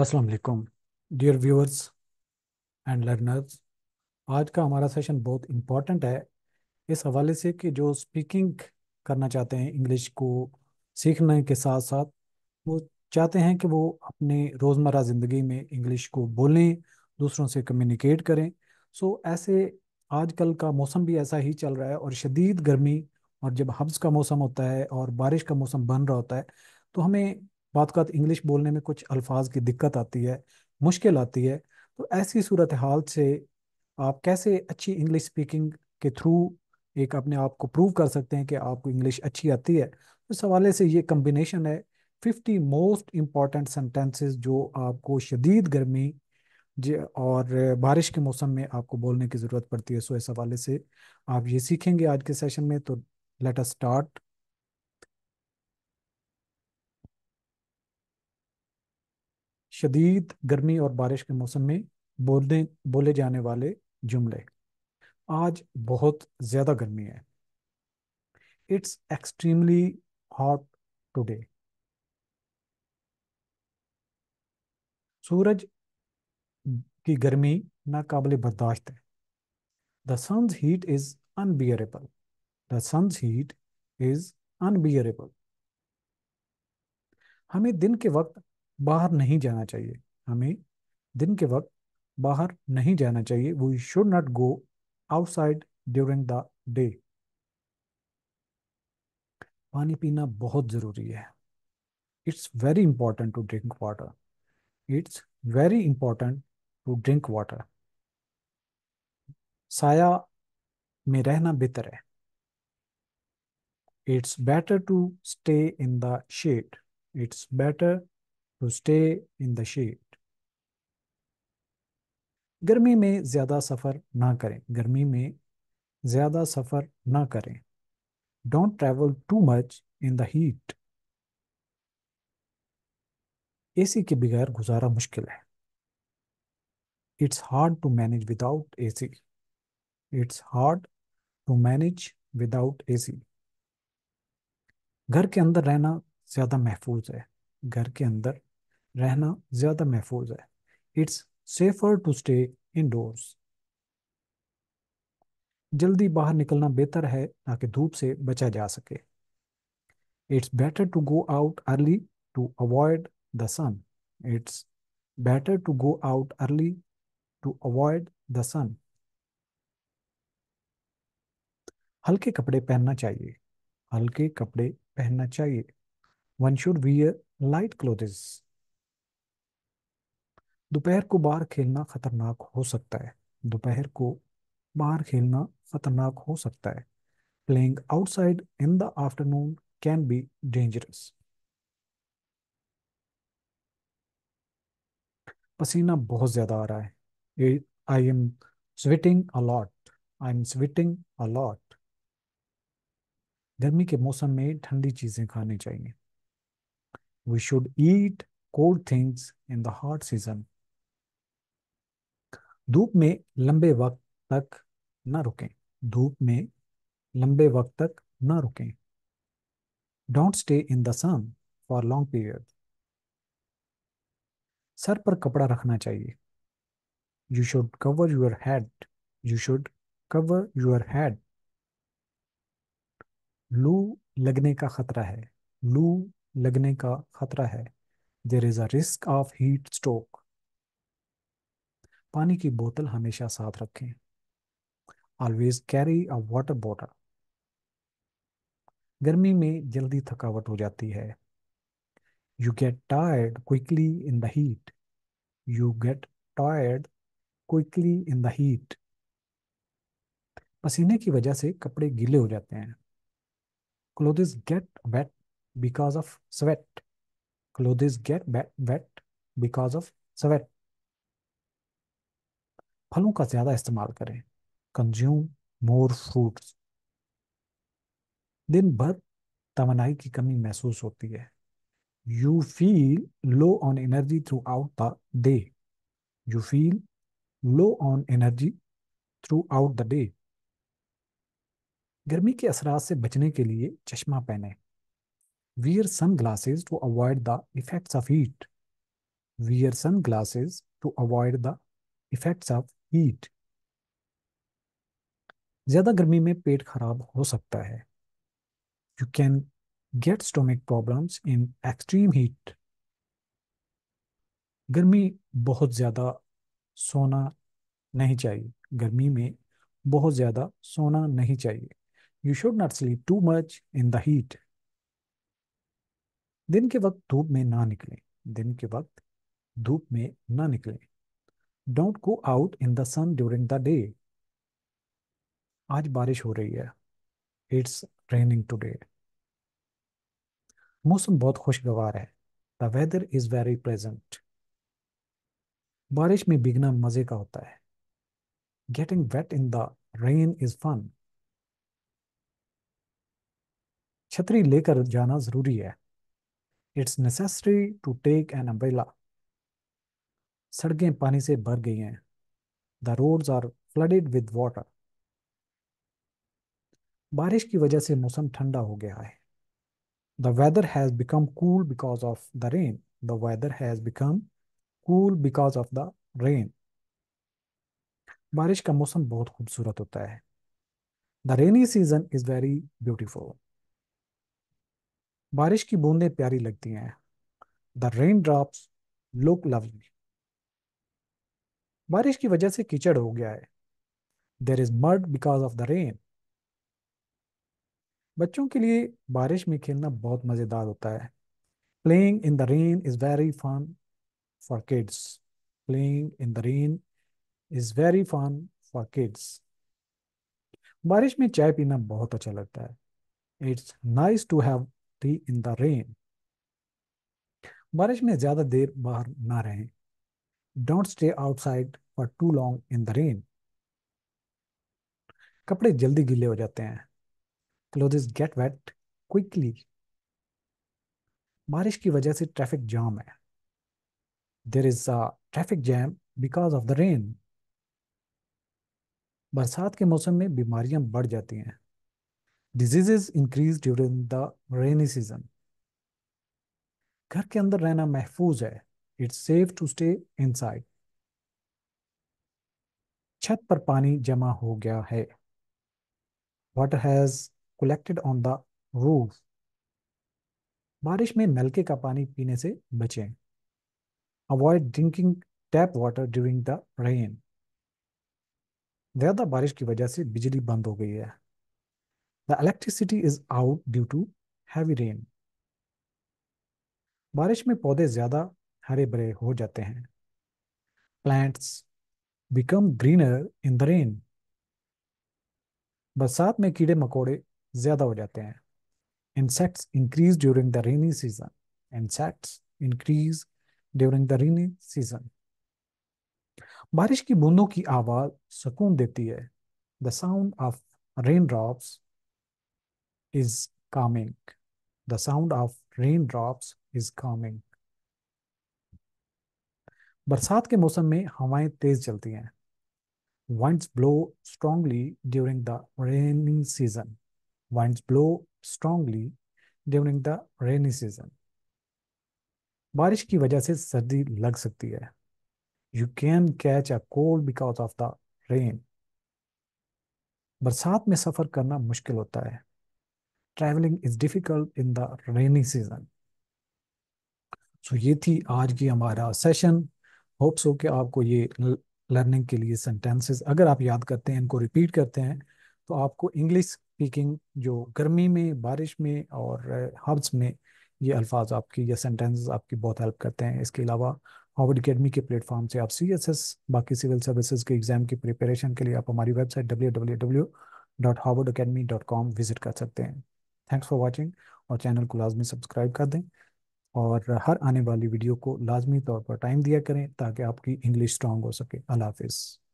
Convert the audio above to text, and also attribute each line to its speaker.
Speaker 1: Aslam dear viewers and learners आज का हमारा सेशन बहुत इम्पॉर्टेंट है इस हवाले से कि जो स्पीकिंग करना चाहते हैं इंग्लिश को सीखने के साथ साथ वो चाहते हैं कि वो अपने रोज़मर्रा ज़िंदगी में इंग्लिश को बोलें दूसरों से कम्युनिकेट करें सो ऐसे आजकल का मौसम भी ऐसा ही चल रहा है और शदीद गर्मी और जब हब्स का मौसम होता है और बारिश का मौसम बन रहा होता है तो हमें बात इंग्लिश बोलने में कुछ अल्फाज की दिक्कत आती है मुश्किल आती है तो ऐसी सूरत हाल से आप कैसे अच्छी इंग्लिश स्पीकिंग के थ्रू एक अपने आप को प्रूव कर सकते हैं कि आपको इंग्लिश अच्छी आती है तो इस हवाले से ये कम्बिनेशन है फिफ्टी मोस्ट इम्पॉर्टेंट सेंटेंसेस जो आपको शदीद गर्मी और बारिश के मौसम में आपको बोलने की ज़रूरत पड़ती है सो इस हवाले से आप ये सीखेंगे आज के सेशन में तो लेट अस स्टार्ट शदीद गर्मी और बारिश के मौसम में बोलने बोले जाने वाले जुमले आज बहुत ज़्यादा गर्मी है इट्स एक्सट्रीमली हॉट टुडे सूरज की गर्मी नाकबिल बर्दाश्त है the sun's heat is unbearable the sun's heat is unbearable हमें दिन के वक्त बाहर नहीं जाना चाहिए हमें दिन के वक्त बाहर नहीं जाना चाहिए we should not go outside during the day पानी पीना बहुत ज़रूरी है it's very important to drink water it's very important to drink water साया में रहना बेहतर है it's better to stay in the shade it's better to stay in the shade गर्मी में ज़्यादा सफ़र ना करें गर्मी में ज़्यादा सफ़र ना करें don't travel too much in the heat AC के बगैर गुजारा मुश्किल है it's hard to manage without AC it's hard to manage without AC घर के अंदर रहना ज़्यादा महफूज है घर के अंदर रहना ज़्यादा महफूज है it's safer to stay indoors जल्दी बाहर निकलना बेहतर है ताकि धूप से बचा जा सके it's better to go out early to avoid the sun it's better to go out early to avoid the sun हल्के कपड़े पहनना चाहिए हल्के कपड़े पहनना चाहिए one should wear light clothes दोपहर को बाहर खेलना खतरनाक हो सकता है दोपहर को बाहर खेलना खतरनाक हो सकता है playing outside in the afternoon can be dangerous पसीना बहुत ज्यादा आ रहा है I am sweating a lot I am sweating a lot गर्मी के मौसम में ठंडी चीजें खानी चाहिए we should eat cold things in the hot season धूप में लंबे वक्त तक न रुकें धूप में लंबे वक्त तक न रुकें don't stay in the sun for long period सर पर कपड़ा रखना चाहिए you should cover your head you should cover your head लू लगने का खतरा है लू लगने का खतरा है there is a risk of heat stroke पानी की बोतल हमेशा साथ रखें always carry a water bottle गर्मी में जल्दी थकावट हो जाती है you get tired quickly in the heat you get tired quickly in the heat पसीने की वजह से कपड़े गीले हो जाते हैं clothes get wet because of sweat clothes get wet because of sweat फलों का ज्यादा इस्तेमाल करें कंज्यूम मोर फ्रूट्स दिन भर तोानाई की कमी महसूस होती है you feel low on energy throughout the day you feel low on energy throughout the day गर्मी के असरा से बचने के लिए चश्मा पहने sunglasses to avoid the effects of heat heat sunglasses to avoid the effects of heat ज्यादा गर्मी में पेट खराब हो सकता है you can get stomach problems in extreme heat गर्मी बहुत ज़्यादा सोना नहीं चाहिए गर्मी में बहुत ज़्यादा सोना नहीं चाहिए you should not sleep too much in the heat दिन के वक्त धूप में ना निकलें दिन के वक्त धूप में ना निकलें don't go out in the sun during the day आज बारिश हो रही है इट्स रेनिंग टूडे मौसम बहुत खुशगवार है the weather is very present बारिश में भीगना मजे का होता है getting wet in the rain is fun छतरी लेकर जाना जरूरी है it's necessary to take an umbrella सड़कें पानी से भर गई हैं the roads are flooded with water बारिश की वजह से मौसम ठंडा हो गया है the weather has become cool because of the rain the weather has become cool because of the rain बारिश का मौसम बहुत खूबसूरत होता है the rainy season is very beautiful बारिश की बूंदें प्यारी लगती हैं the raindrops look lovely बारिश की वजह से कीचड़ हो गया है there is mud because of the rain बच्चों के लिए बारिश में खेलना बहुत मज़ेदार होता है playing in the rain is very fun for kids playing in the rain is very fun for kids बारिश में चाय पीना बहुत अच्छा लगता है it's nice to have tea in the rain बारिश में ज़्यादा देर बाहर ना रहें don't stay outside for too long in the rain कपड़े जल्दी गीले हो जाते हैं क्लोथेस गेट वेट क्विकली बारिश की वजह से ट्रैफिक जाम है there is a traffic jam because of the rain बरसात के मौसम में बीमारियां बढ़ जाती हैं diseases increase during the rainy season घर के अंदर रहना महफूज है it's safe to stay inside छत पर पानी जमा हो गया है water has collected on the roof बारिश में नलके का पानी पीने से बचें avoid drinking tap water during the rain ज्यादा बारिश की वजह से बिजली बंद हो गई है the electricity is out due to heavy rain बारिश में पौधे ज्यादा हरे भरे हो जाते हैं plants become greener in the rain बरसात में कीड़े मकोड़े ज्यादा हो जाते हैं insects increase during the rainy season insects increase during the rainy season बारिश की बूंदों की आवाज सुकून देती है the sound of raindrops is calming the sound of raindrops is calming बरसात के मौसम में हवाएं तेज चलती हैं winds blow strongly during the rainy season winds blow strongly during the rainy season बारिश की वजह से सर्दी लग सकती है you can catch a cold because of the rain बरसात में सफर करना मुश्किल होता है travelling is difficult in the rainy season so ये थी आज की हमारा सेशन होप्स हो कि आपको ये लर्निंग के लिए सेंटेंसेस अगर आप याद करते हैं इनको रिपीट करते हैं तो आपको इंग्लिश स्पीकिंग जो गर्मी में बारिश में और हब्स में ये अल्फाज आपकी या सेंटेंसेस आपकी बहुत हेल्प करते हैं इसके अलावा हार्वर्ड अकेडमी के प्लेटफॉर्म से आप सी एस एस बाकी सिविल सर्विसेज के एग्जाम की प्रिपरेशन के लिए आप हमारी website W W W dot Harvard academy dot com visit कर सकते हैं थैंक्स फॉर वॉचिंग और चैनल को लाजमी सब्सक्राइब कर दें और हर आने वाली वीडियो को लाजमी तौर पर टाइम दिया करें ताकि आपकी इंग्लिश स्ट्रांग हो सके अल्लाह हाफिज़